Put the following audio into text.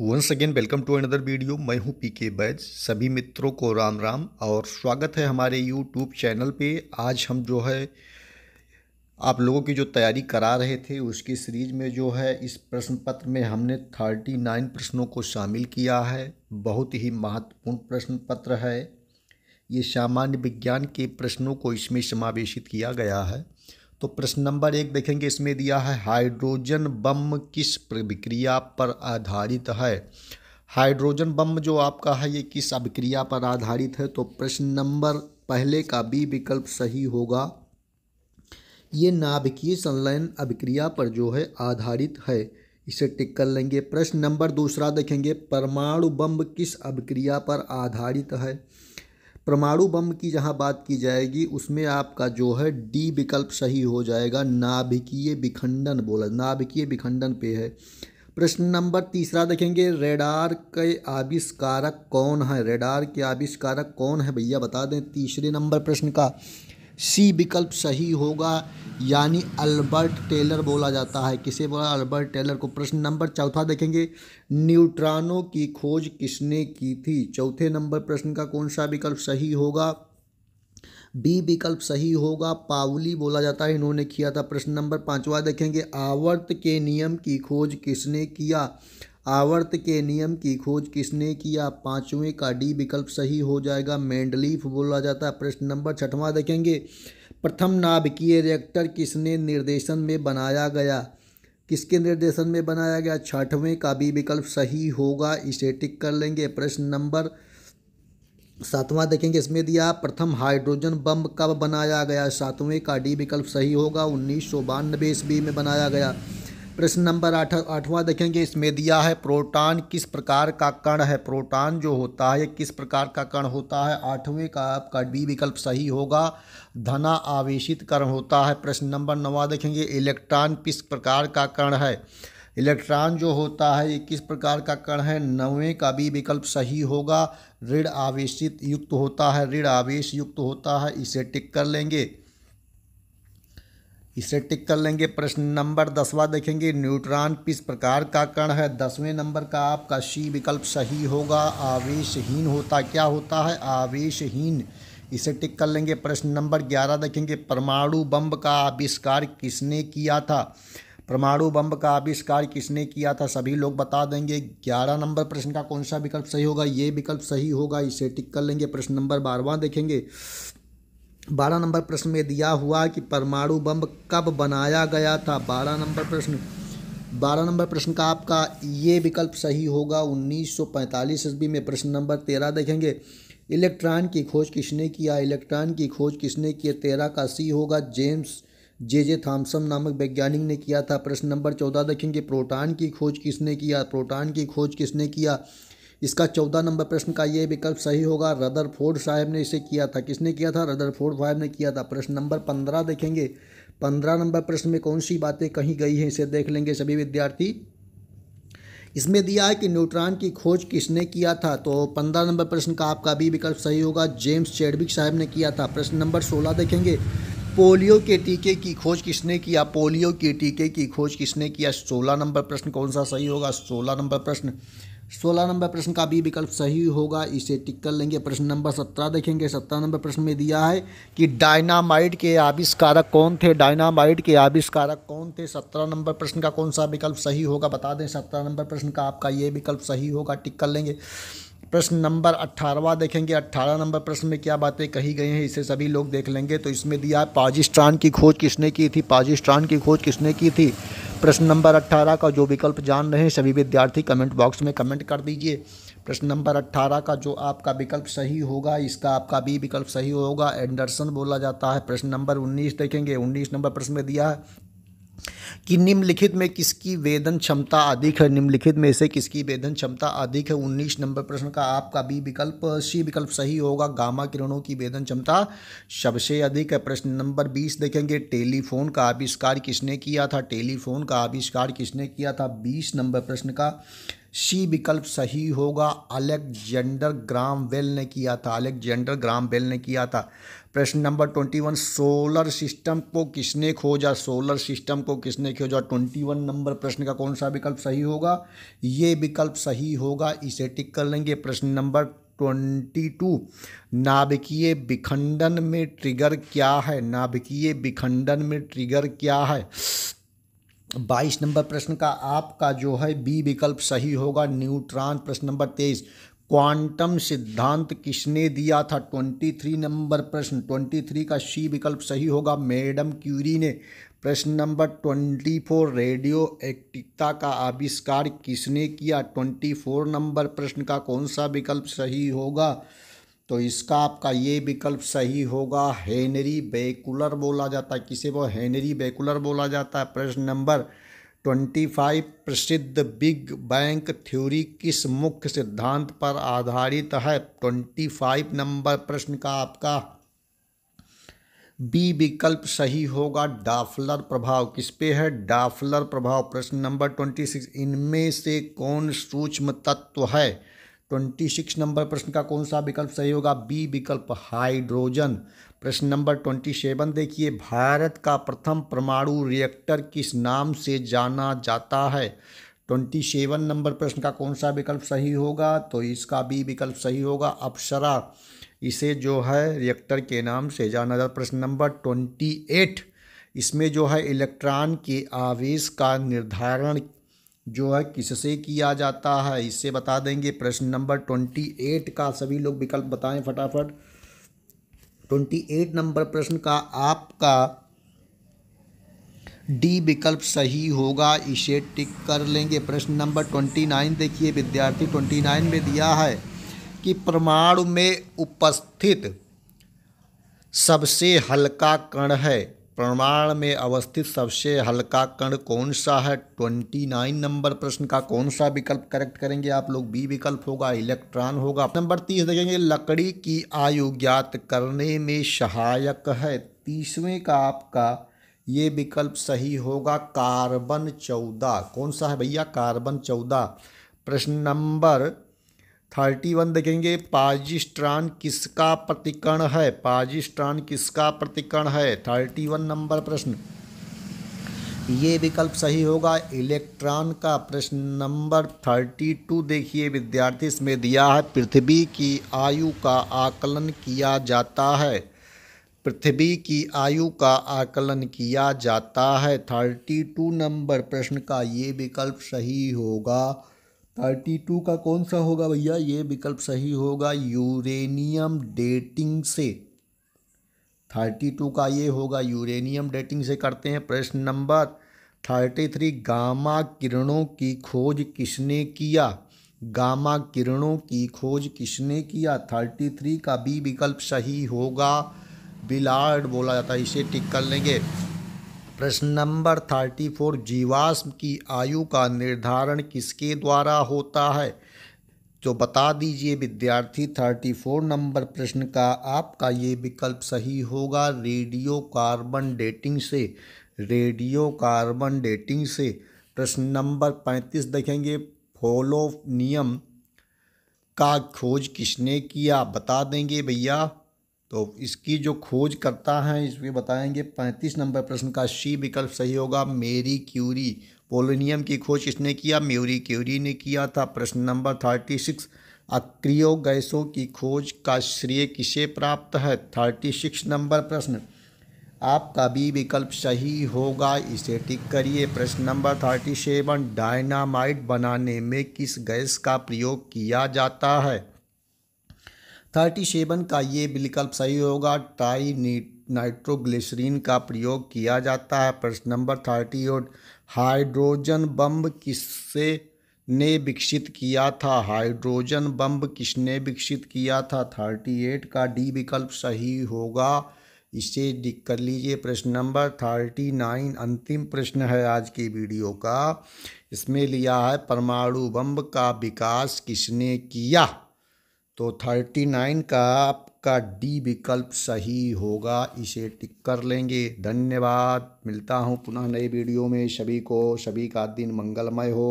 once again welcome to another video मैं हूं पीके बैज सभी मित्रों को राम राम और स्वागत है हमारे यूट्यूब चैनल पे आज हम जो है आप लोगों की जो तैयारी करा रहे थे उसकी सीरीज में जो है इस प्रश्न पत्र में हमने थर्टी नाइन प्रश्नों को शामिल किया है बहुत ही महत्वपूर्ण प्रश्न पत्र है ये सामान्य विज्ञान के प्रश्नों को इसमें समावेशित किया गया है तो प्रश्न नंबर एक देखेंगे इसमें दिया है हाइड्रोजन बम किस प्रक्रिया पर आधारित है हाइड्रोजन बम जो आपका है ये किस अभिक्रिया पर आधारित है तो प्रश्न नंबर पहले का बी विकल्प सही होगा ये नाभिकीय संलयन अभिक्रिया पर जो है आधारित है इसे टिक कर लेंगे प्रश्न नंबर दूसरा देखेंगे परमाणु बम किस अभिक्रिया पर आधारित है परमाणु बम की जहाँ बात की जाएगी उसमें आपका जो है डी विकल्प सही हो जाएगा नाभिकीय विखंडन बोला नाभिकीय विखंडन पे है प्रश्न नंबर तीसरा देखेंगे रेडार के आविष्कारक कौन है रेडार के आविष्कारक कौन है भैया बता दें तीसरे नंबर प्रश्न का सी विकल्प सही होगा यानी अल्बर्ट टेलर बोला जाता है किसे बोला अल्बर्ट टेलर को प्रश्न नंबर चौथा देखेंगे न्यूट्रॉनों की खोज किसने की थी चौथे नंबर प्रश्न का कौन सा विकल्प सही होगा बी विकल्प सही होगा पावली बोला जाता है इन्होंने किया था प्रश्न नंबर पाँचवा देखेंगे आवर्त के नियम की खोज किसने किया आवर्त के नियम की खोज किसने किया पांचवें का डी विकल्प सही हो जाएगा मेंडलीफ बोला जाता है प्रश्न नंबर छठवां देखेंगे प्रथम नाभिकीय रिएक्टर किसने निर्देशन में बनाया गया किसके निर्देशन में बनाया गया छठवें का भी विकल्प सही होगा इसे टिक कर लेंगे प्रश्न नंबर सातवां देखेंगे इसमें दिया प्रथम हाइड्रोजन बम कब बनाया गया सातवें का डी विकल्प सही होगा उन्नीस सौ बानबे ईस्वी में बनाया गया प्रश्न नंबर आठ आठवां देखेंगे इसमें दिया है प्रोटॉन किस प्रकार का कण है प्रोटॉन जो होता है किस प्रकार का कण होता है आठवें का आपका डी विकल्प सही होगा धना आवेशित कर्ण होता है प्रश्न नंबर नवा देखेंगे इलेक्ट्रॉन किस प्रकार का कण है इलेक्ट्रॉन जो होता है ये किस प्रकार का कण है नवें का भी विकल्प सही होगा ऋण आवेशित युक्त होता है ऋण आवेश युक्त होता है इसे टिक कर लेंगे इसे टिक कर लेंगे प्रश्न नंबर दसवा देखेंगे न्यूट्रॉन किस प्रकार का कण है दसवें नंबर का आपका सी विकल्प सही होगा आवेशहीन होता क्या होता है आवेशहीन इसे टिक कर लेंगे प्रश्न नंबर ग्यारह देखेंगे परमाणु बम का आविष्कार किसने किया था परमाणु बम का आविष्कार किसने किया था सभी लोग बता देंगे ग्यारह नंबर प्रश्न का कौन सा विकल्प सही होगा ये विकल्प सही होगा इसे टिक कर लेंगे प्रश्न नंबर बारहवा देखेंगे बारह नंबर प्रश्न में दिया हुआ कि परमाणु बम कब बनाया गया था बारह नंबर प्रश्न बारह नंबर प्रश्न का आपका ये विकल्प सही होगा 1945 ईस्वी में प्रश्न नंबर तेरह देखेंगे इलेक्ट्रॉन की खोज किसने किया इलेक्ट्रॉन की खोज किसने की तेरह का सी होगा जेम्स जे जे थॉम्सन नामक वैज्ञानिक ने किया था प्रश्न नंबर चौदह देखेंगे प्रोटॉन की खोज किसने किया प्रोटॉन की खोज किसने किया इसका चौदह नंबर प्रश्न का ये विकल्प सही होगा रदरफोर्ड साहब ने इसे किया था किसने किया था रदरफोर्ड साहब ने किया था प्रश्न नंबर पंद्रह देखेंगे पंद्रह नंबर प्रश्न में कौन सी बातें कही गई हैं इसे देख लेंगे सभी विद्यार्थी इसमें दिया है कि न्यूट्रॉन की खोज किसने किया था तो पंद्रह नंबर प्रश्न का आपका भी विकल्प सही होगा जेम्स चेडविक साहब ने किया था प्रश्न नंबर सोलह देखेंगे पोलियो के टीके की खोज किसने किया पोलियो के टीके की खोज किसने किया सोलह नंबर प्रश्न कौन सा सही होगा सोलह नंबर प्रश्न सोलह नंबर प्रश्न का बी विकल्प सही होगा इसे टिक कर लेंगे प्रश्न नंबर सत्रह देखेंगे सत्रह नंबर प्रश्न में दिया है कि डायनामाइट के आविष्कारक कौन थे डायनामाइट के आविष्कारक कौन थे सत्रह नंबर प्रश्न का कौन सा विकल्प सही होगा बता दें सत्रह नंबर प्रश्न का आपका ये विकल्प सही होगा टिक कर लेंगे प्रश्न नंबर अट्ठारहवा देखेंगे अट्ठारह नंबर प्रश्न में क्या बातें कही गई हैं इसे सभी लोग देख लेंगे तो इसमें दिया है पाजिस्ट्रान की खोज किसने की थी पाजिस्ट्रान की खोज किसने की थी प्रश्न नंबर अट्ठारह का जो विकल्प जान रहे हैं सभी विद्यार्थी कमेंट बॉक्स में कमेंट कर दीजिए प्रश्न नंबर अट्ठारह का जो आपका विकल्प सही होगा इसका आपका भी विकल्प सही होगा एंडरसन बोला जाता है प्रश्न नंबर उन्नीस देखेंगे उन्नीस नंबर प्रश्न में दिया है कि निम्नलिखित में किसकी वेदन क्षमता अधिक है निम्नलिखित में से किसकी वेदन क्षमता अधिक है उन्नीस नंबर प्रश्न का आपका बी विकल्प सी विकल्प सही होगा गामा किरणों की वेदन क्षमता सबसे अधिक है प्रश्न नंबर बीस देखेंगे टेलीफोन का आविष्कार किसने किया था टेलीफोन का आविष्कार किसने किया था बीस नंबर प्रश्न का सी विकल्प सही होगा अलेक्जेंडर ग्राम वेल ने किया था अलेक्जेंडर ग्राम वेल ने किया था प्रश्न number twenty one solar system को किसने खोजा सोलर सिस्टम को किसने खोजा ट्वेंटी वन नंबर प्रश्न का कौन सा विकल्प सही होगा ये विकल्प सही होगा इसे टिक कर लेंगे प्रश्न नंबर ट्वेंटी टू नाभिकीय विखंडन में ट्रिगर क्या है नाभिकीय विखंडन में ट्रिगर क्या है बाईस नंबर प्रश्न का आपका जो है बी विकल्प सही होगा न्यूट्रॉन प्रश्न नंबर तेईस क्वांटम सिद्धांत किसने दिया था 23 नंबर प्रश्न 23 का सी विकल्प सही होगा मैडम क्यूरी ने प्रश्न नंबर 24 रेडियो एक्टिकता का आविष्कार किसने किया 24 नंबर प्रश्न का कौन सा विकल्प सही होगा तो इसका आपका ये विकल्प सही होगा हेनरी बेकुलर बोला जाता है किसे वो हेनरी बेकुलर बोला जाता है प्रश्न नंबर 25 प्रसिद्ध बिग बैंक थ्योरी किस मुख्य सिद्धांत पर आधारित है 25 नंबर प्रश्न का आपका बी विकल्प सही होगा डाफलर प्रभाव किस पे है डाफलर प्रभाव प्रश्न नंबर 26 इनमें से कौन सूक्ष्म तत्व है ट्वेंटी सिक्स नंबर प्रश्न का कौन सा विकल्प सही होगा बी विकल्प हाइड्रोजन प्रश्न नंबर ट्वेंटी सेवन देखिए भारत का प्रथम परमाणु रिएक्टर किस नाम से जाना जाता है ट्वेंटी सेवन नंबर प्रश्न का कौन सा विकल्प सही होगा तो इसका बी विकल्प सही होगा अप्सरा इसे जो है रिएक्टर के नाम से जाना जाता प्रश्न नंबर ट्वेंटी एट इसमें जो है इलेक्ट्रॉन के आवेश का निर्धारण जो है किससे किया जाता है इससे बता देंगे प्रश्न नंबर ट्वेंटी एट का सभी लोग विकल्प बताएं फटाफट ट्वेंटी एट नंबर प्रश्न का आपका डी विकल्प सही होगा इसे टिक कर लेंगे प्रश्न नंबर ट्वेंटी नाइन देखिए विद्यार्थी ट्वेंटी नाइन में दिया है कि परमाणु में उपस्थित सबसे हल्का कण है प्रमाण में अवस्थित सबसे हल्का कण कौन सा है ट्वेंटी नाइन नंबर प्रश्न का कौन सा विकल्प करेक्ट करेंगे आप लोग बी विकल्प होगा इलेक्ट्रॉन होगा नंबर तीस देखेंगे लकड़ी की आयु ज्ञात करने में सहायक है तीसवें का आपका ये विकल्प सही होगा कार्बन चौदह कौन सा है भैया कार्बन चौदह प्रश्न नंबर थर्टी वन देखेंगे पाजिस्ट्रान किसका प्रतिकरण है पाजिस्ट्रान किसका प्रतिकरण है थर्टी वन नंबर प्रश्न ये विकल्प सही होगा इलेक्ट्रॉन का प्रश्न नंबर थर्टी टू देखिए विद्यार्थी इसमें दिया है पृथ्वी की आयु का आकलन किया जाता है पृथ्वी की आयु का आकलन किया जाता है थर्टी टू नंबर प्रश्न का ये विकल्प सही होगा थर्टी टू का कौन सा होगा भैया ये विकल्प सही होगा यूरेनियम डेटिंग से थर्टी टू का ये होगा यूरेनियम डेटिंग से करते हैं प्रश्न नंबर थर्टी थ्री गामा किरणों की खोज किसने किया गामा किरणों की खोज किसने किया थर्टी थ्री का बी विकल्प सही होगा बिलार्ड बोला जाता है इसे टिक कर लेंगे प्रश्न नंबर थर्टी फोर जीवाश्म की आयु का निर्धारण किसके द्वारा होता है तो बता दीजिए विद्यार्थी थर्टी फोर नंबर प्रश्न का आपका ये विकल्प सही होगा रेडियो कार्बन डेटिंग से रेडियो कार्बन डेटिंग से प्रश्न नंबर पैंतीस देखेंगे फोलो नियम का खोज किसने किया बता देंगे भैया तो इसकी जो खोज करता है इसमें बताएंगे पैंतीस नंबर प्रश्न का सी विकल्प सही होगा मेरी क्यूरी पोलोनियम की खोज किसने किया मेरी क्यूरी ने किया था प्रश्न नंबर थर्टी सिक्स अक्रियो गैसों की खोज का श्रेय किसे प्राप्त है थर्टी सिक्स नंबर प्रश्न आपका भी विकल्प सही होगा इसे टिक करिए प्रश्न नंबर थर्टी सेवन डायनामाइट बनाने में किस गैस का प्रयोग किया जाता है थर्टी सेवन का ये विकल्प सही होगा टाई नाइट्रोग्लिसरीन का प्रयोग किया जाता है प्रश्न नंबर थर्टी और हाइड्रोजन बम्ब किससे ने विकसित किया था हाइड्रोजन बम्ब किसने विकसित किया था थर्टी एट का डी विकल्प सही होगा इसे डिक कर लीजिए प्रश्न नंबर थर्टी नाइन अंतिम प्रश्न है आज की वीडियो का इसमें लिया है परमाणु बम्ब का विकास किसने किया तो थर्टी नाइन का आपका डी विकल्प सही होगा इसे टिक कर लेंगे धन्यवाद मिलता हूँ पुनः नए वीडियो में सभी को सभी का दिन मंगलमय हो